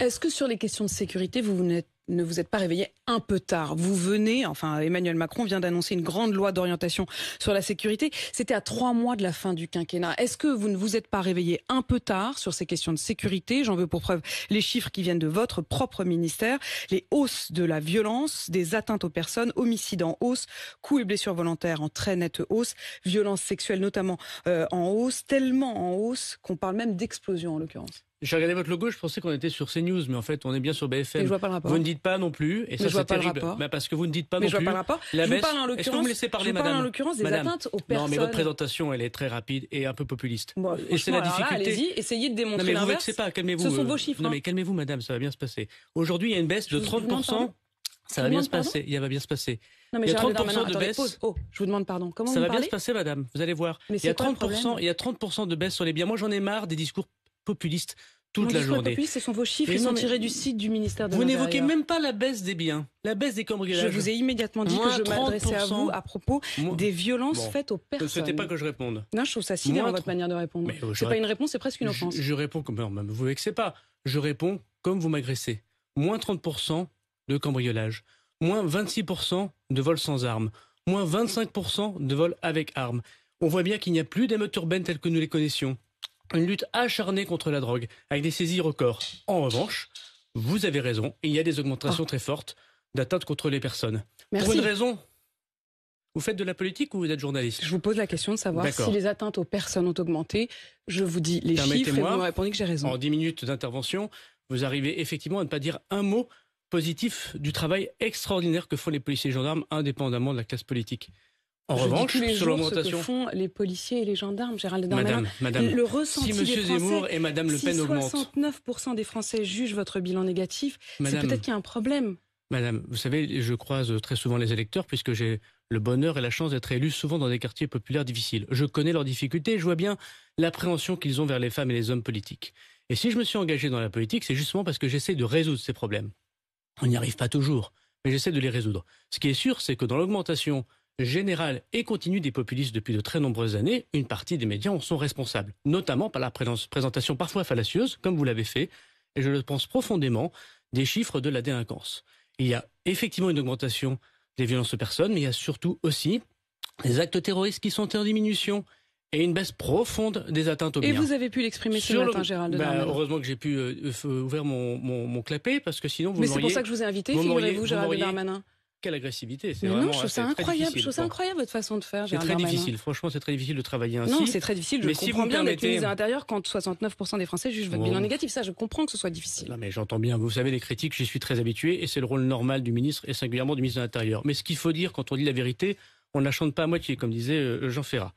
Est-ce que sur les questions de sécurité, vous ne vous êtes pas réveillé un peu tard. Vous venez, enfin Emmanuel Macron vient d'annoncer une grande loi d'orientation sur la sécurité. C'était à trois mois de la fin du quinquennat. Est-ce que vous ne vous êtes pas réveillé un peu tard sur ces questions de sécurité J'en veux pour preuve les chiffres qui viennent de votre propre ministère. Les hausses de la violence, des atteintes aux personnes, homicides en hausse, coups et blessures volontaires en très nette hausse, violences sexuelles notamment euh, en hausse, tellement en hausse qu'on parle même d'explosion en l'occurrence. J'ai regardé votre logo, je pensais qu'on était sur CNews, mais en fait, on est bien sur BFM. Et je vois pas le Vous ne dites pas non plus, et ça c'est terrible. Pas le bah, parce que vous ne dites pas mais non je vois Pas le La baisse, vous parle en l'occurrence. Vous me laissez parler, madame, en l'occurrence des madame. atteintes aux personnes. Non, mais votre présentation, elle est très rapide et un peu populiste. et c'est la difficulté. Allez-y, essayez de démontrer l'inverse. Non, mais vous pas, calmez-vous. Ce sont euh, vos chiffres. Non, hein. mais calmez-vous, madame, ça va bien se passer. Aujourd'hui, il y a une baisse de 30 ça va bien se passer. Il va bien se passer. Non, mais il y a 30 de baisse. Oh, je vous demande pardon. Comment ça va bien se passer, madame. Vous allez voir. Mais il y a 30 il y a 30 de baisse sur les biens. Moi, j'en ai marre des discours populiste toute la journée. ce sont vos chiffres, ils sont tirés du site du ministère de Vous n'évoquez même pas la baisse des biens, la baisse des cambriolages. Je vous ai immédiatement dit que je m'adressais à vous à propos des violences faites aux euh, personnes. Ne souhaitez pas que je réponde. Non, je trouve ça sidérant votre manière de répondre. Ce euh, n'est pas une réponse, c'est presque une offense. Je, réponds comme vous pas. Je réponds comme vous m'agressez. Moins 30% de cambriolages. Moins 26% de vols sans armes. Moins 25% de vols avec armes. On voit bien qu'il n'y a plus d'émeutes urbaines telles que nous les connaissions une lutte acharnée contre la drogue, avec des saisies records. En revanche, vous avez raison, il y a des augmentations ah. très fortes d'atteintes contre les personnes. Vous Pour une raison vous faites de la politique ou vous êtes journaliste Je vous pose la question de savoir si les atteintes aux personnes ont augmenté. Je vous dis les chiffres et vous me répondez que j'ai raison. En 10 minutes d'intervention, vous arrivez effectivement à ne pas dire un mot positif du travail extraordinaire que font les policiers et gendarmes indépendamment de la classe politique. En revanche, les sur l'augmentation, ce que font les policiers et les gendarmes, Gérald Darmanin. Madame, madame, le ressenti si M. Zemmour et Madame Le Pen si 69% des Français jugent votre bilan négatif, c'est peut-être qu'il y a un problème. Madame, vous savez, je croise très souvent les électeurs puisque j'ai le bonheur et la chance d'être élu souvent dans des quartiers populaires difficiles. Je connais leurs difficultés, je vois bien l'appréhension qu'ils ont vers les femmes et les hommes politiques. Et si je me suis engagé dans la politique, c'est justement parce que j'essaie de résoudre ces problèmes. On n'y arrive pas toujours, mais j'essaie de les résoudre. Ce qui est sûr, c'est que dans l'augmentation générale et continue des populistes depuis de très nombreuses années, une partie des médias en sont responsables, notamment par la présentation parfois fallacieuse, comme vous l'avez fait, et je le pense profondément, des chiffres de la délinquance. Il y a effectivement une augmentation des violences aux personnes, mais il y a surtout aussi des actes terroristes qui sont en diminution et une baisse profonde des atteintes aux biens. Et vous avez pu l'exprimer ce Sur matin, Gérald bah, Heureusement que j'ai pu euh, ouvrir mon, mon, clapet, parce que sinon vous Mais c'est pour ça que je vous ai invité, figurez-vous, Gérald Darmanin quelle agressivité c'est vraiment non, je hein, trouve ça incroyable, incroyable votre façon de faire. C'est très difficile, franchement, c'est très difficile de travailler ainsi. Non, c'est très difficile. Je comprends bien d'être ministre hein. de l'Intérieur quand 69% des Français jugent votre en bilan négatif. Ça, je comprends que ce soit difficile. Non, mais j'entends bien. Vous savez, les critiques, j'y suis très habitué, et c'est le rôle normal du ministre et singulièrement du ministre de l'Intérieur. Mais ce qu'il faut dire quand on dit la vérité, on ne la chante pas à moitié, comme disait euh, Jean Ferrat.